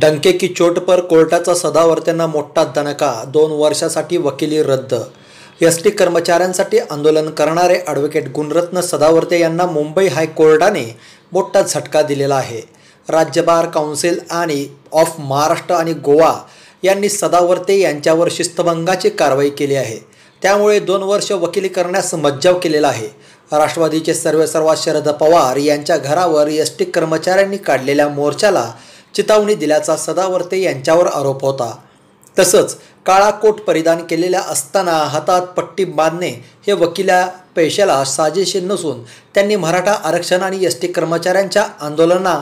डंके की चोट पर कोर्टाचा सदावर्त्यांना मोठा दणका दोन वर्षासाठी वकिली रद्द एस टी कर्मचाऱ्यांसाठी आंदोलन करणारे ॲडव्होकेट गुणरत्न सदावर्ते यांना मुंबई हायकोर्टाने मोठा झटका दिलेला आहे राज्य बार काउन्सिल आणि ऑफ महाराष्ट्र आणि गोवा यांनी सदावर्ते यांच्यावर शिस्तभंगाची कारवाई केली आहे त्यामुळे दोन वर्ष वकिली करण्यास मज्जाव केलेला आहे राष्ट्रवादीचे सर्वेसर्वा शरद पवार यांच्या घरावर एस टी कर्मचाऱ्यांनी काढलेल्या मोर्चाला चितावणी दिल्याचा सदावर्ते यांच्यावर आरोप होता तसंच काळा कोट परिधान केलेल्या असताना हातात पट्टी बांधणे हे वकिला पैशाला साजेशी नसून त्यांनी मराठा आरक्षण आणि एस टी कर्मचाऱ्यांच्या आंदोलना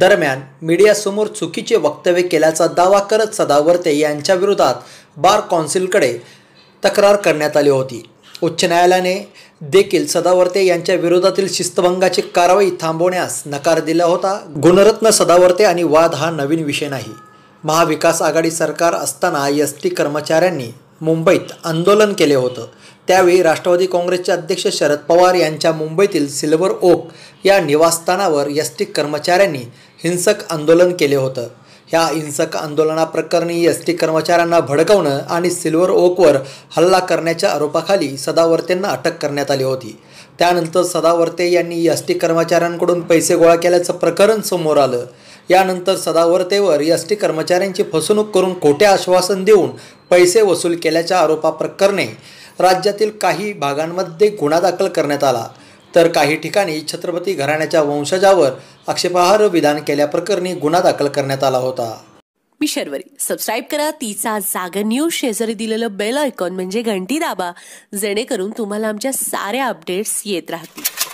दरम्यान मीडियासमोर चुकीचे वक्तव्य केल्याचा दावा करत सदावर्ते यांच्याविरोधात बार कौन्सिलकडे तक्रार करण्यात आली होती उच्च न्यायालयाने देखील सदावर्ते यांच्या विरोधातील शिस्तभंगाची कारवाई थांबवण्यास नकार दिला होता गुणरत्न सदावर्ते आणि वाद हा नवीन विषय नाही महाविकास आघाडी सरकार असताना एस टी कर्मचाऱ्यांनी मुंबईत आंदोलन केले होतं त्यावेळी राष्ट्रवादी काँग्रेसचे अध्यक्ष शरद पवार यांच्या मुंबईतील सिल्वर ओक या निवासस्थानावर एस टी कर्मचाऱ्यांनी हिंसक आंदोलन केले होतं या हिंसक आंदोलनाप्रकरणी एस टी कर्मचाऱ्यांना भडकवणं आणि सिल्वर ओकवर हल्ला करण्याच्या आरोपाखाली सदावर्तेंना अटक करण्यात आली होती त्यानंतर सदावर्ते यांनी एस टी कर्मचाऱ्यांकडून पैसे गोळा केल्याचं प्रकरण समोर आलं यानंतर सदावर्तेवर एस टी कर्मचाऱ्यांची फसवणूक करून खोटे आश्वासन देऊन पैसे वसूल केल्याच्या आरोपाप्रकरणी राज्यातील काही भागांमध्ये गुन्हा दाखल करण्यात आला तर काही ठिकाणी छत्रपती घराण्याच्या वंशजावर आक्षेपार्ह विधान केल्याप्रकरणी गुन्हा दाखल करण्यात आला होता मी शर्वरी सबस्क्राईब करा तिचा जागर न्यूज शेजारी दिलेलं बेल आयकॉन म्हणजे घंटी दाबा जेणेकरून तुम्हाला आमच्या साऱ्या अपडेट्स येत राहतील